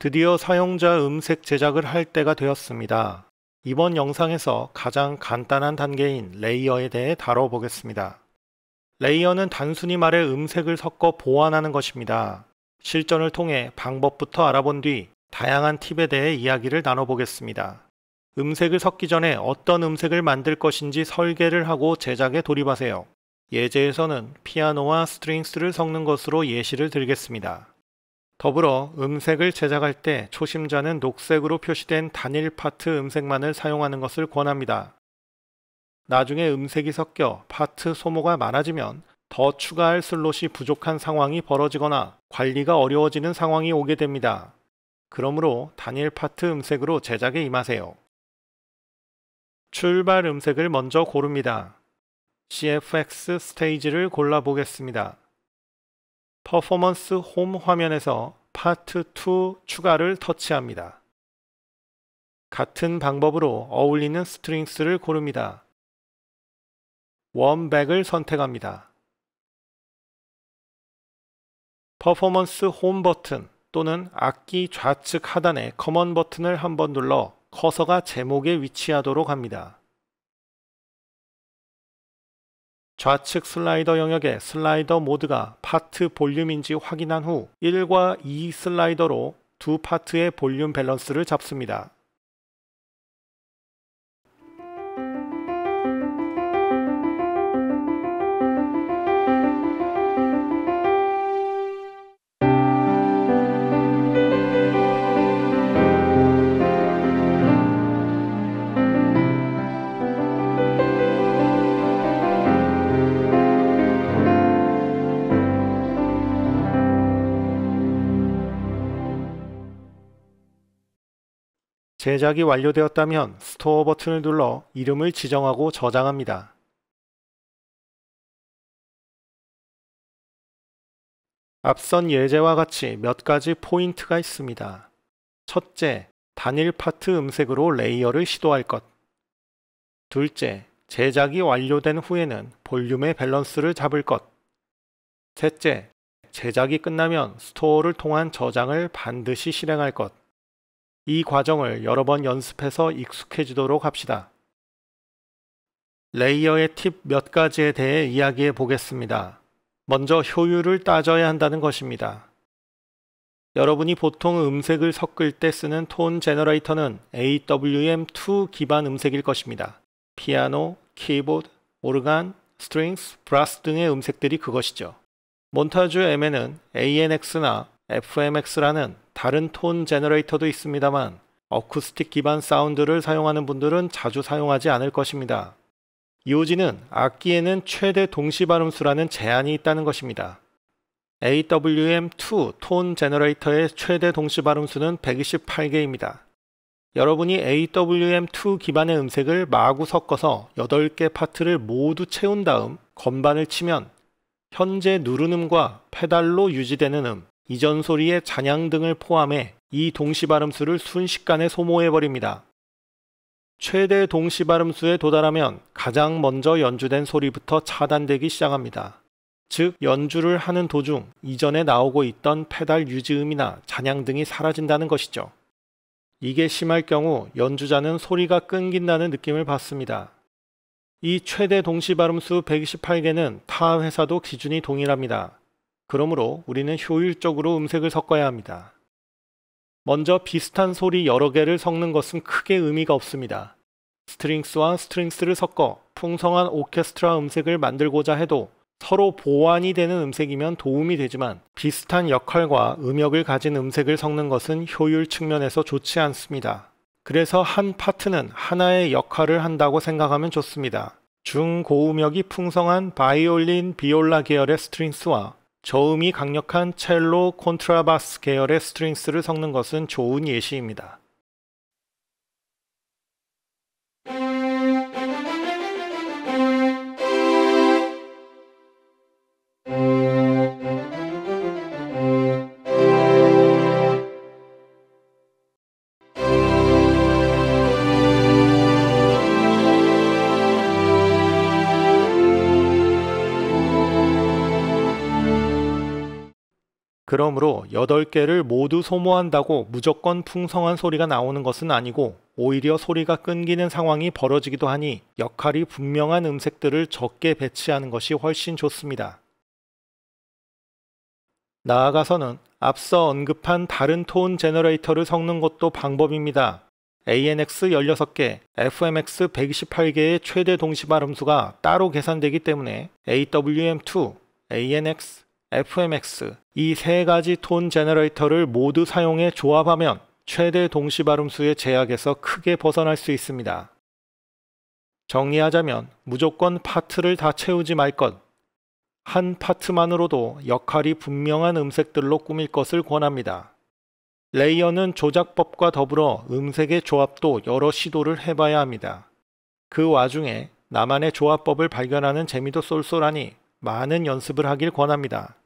드디어 사용자 음색 제작을 할 때가 되었습니다. 이번 영상에서 가장 간단한 단계인 레이어에 대해 다뤄보겠습니다. 레이어는 단순히 말해 음색을 섞어 보완하는 것입니다. 실전을 통해 방법부터 알아본 뒤 다양한 팁에 대해 이야기를 나눠보겠습니다. 음색을 섞기 전에 어떤 음색을 만들 것인지 설계를 하고 제작에 돌입하세요. 예제에서는 피아노와 스트링스를 섞는 것으로 예시를 들겠습니다. 더불어 음색을 제작할 때 초심자는 녹색으로 표시된 단일 파트 음색만을 사용하는 것을 권합니다. 나중에 음색이 섞여 파트 소모가 많아지면 더 추가할 슬롯이 부족한 상황이 벌어지거나 관리가 어려워지는 상황이 오게 됩니다. 그러므로 단일 파트 음색으로 제작에 임하세요. 출발 음색을 먼저 고릅니다. CFX 스테이지를 골라보겠습니다. 퍼포먼스 홈 화면에서 파트 2 추가를 터치합니다. 같은 방법으로 어울리는 스트링스를 고릅니다. 원백을 선택합니다. 퍼포먼스 홈 버튼 또는 악기 좌측 하단의 커먼 버튼을 한번 눌러 커서가 제목에 위치하도록 합니다. 좌측 슬라이더 영역의 슬라이더 모드가 파트 볼륨인지 확인한 후 1과 2 슬라이더로 두 파트의 볼륨 밸런스를 잡습니다. 제작이 완료되었다면 스토어 버튼을 눌러 이름을 지정하고 저장합니다. 앞선 예제와 같이 몇 가지 포인트가 있습니다. 첫째, 단일 파트 음색으로 레이어를 시도할 것. 둘째, 제작이 완료된 후에는 볼륨의 밸런스를 잡을 것. 셋째, 제작이 끝나면 스토어를 통한 저장을 반드시 실행할 것. 이 과정을 여러 번 연습해서 익숙해지도록 합시다. 레이어의 팁 몇 가지에 대해 이야기해 보겠습니다. 먼저 효율을 따져야 한다는 것입니다. 여러분이 보통 음색을 섞을 때 쓰는 톤 제너레이터는 AWM2 기반 음색일 것입니다. 피아노, 키보드, 오르간, 스트링스, 브라스 등의 음색들이 그것이죠. 몬타주 M에는 ANX나 FMX라는 다른 톤 제너레이터도 있습니다만 어쿠스틱 기반 사운드를 사용하는 분들은 자주 사용하지 않을 것입니다. 요지는 악기에는 최대 동시 발음수라는 제한이 있다는 것입니다. AWM2 톤 제너레이터의 최대 동시 발음수는 128개입니다. 여러분이 AWM2 기반의 음색을 마구 섞어서 8개 파트를 모두 채운 다음 건반을 치면 현재 누른 음과 페달로 유지되는 음, 이전 소리의 잔향 등을 포함해 이 동시 발음수를 순식간에 소모해버립니다. 최대 동시 발음수에 도달하면 가장 먼저 연주된 소리부터 차단되기 시작합니다. 즉, 연주를 하는 도중 이전에 나오고 있던 페달 유지음이나 잔향 등이 사라진다는 것이죠. 이게 심할 경우 연주자는 소리가 끊긴다는 느낌을 받습니다. 이 최대 동시 발음수 128개는 타 회사도 기준이 동일합니다. 그러므로 우리는 효율적으로 음색을 섞어야 합니다. 먼저 비슷한 소리 여러 개를 섞는 것은 크게 의미가 없습니다. 스트링스와 스트링스를 섞어 풍성한 오케스트라 음색을 만들고자 해도 서로 보완이 되는 음색이면 도움이 되지만 비슷한 역할과 음역을 가진 음색을 섞는 것은 효율 측면에서 좋지 않습니다. 그래서 한 파트는 하나의 역할을 한다고 생각하면 좋습니다. 중고음역이 풍성한 바이올린, 비올라 계열의 스트링스와 저음이 강력한 첼로 콘트라바스 계열의 스트링스를 섞는 것은 좋은 예시입니다. 그러므로 8개를 모두 소모한다고 무조건 풍성한 소리가 나오는 것은 아니고 오히려 소리가 끊기는 상황이 벌어지기도 하니 역할이 분명한 음색들을 적게 배치하는 것이 훨씬 좋습니다. 나아가서는 앞서 언급한 다른 톤 제너레이터를 섞는 것도 방법입니다. ANX 16개, FMX 128개의 최대 동시 발음수가 따로 계산되기 때문에 AWM2, ANX, FMX 이 세 가지 톤 제너레이터를 모두 사용해 조합하면 최대 동시 발음수의 제약에서 크게 벗어날 수 있습니다. 정리하자면 무조건 파트를 다 채우지 말 것. 한 파트만으로도 역할이 분명한 음색들로 꾸밀 것을 권합니다. 레이어는 조작법과 더불어 음색의 조합도 여러 시도를 해봐야 합니다. 그 와중에 나만의 조합법을 발견하는 재미도 쏠쏠하니 많은 연습을 하길 권합니다.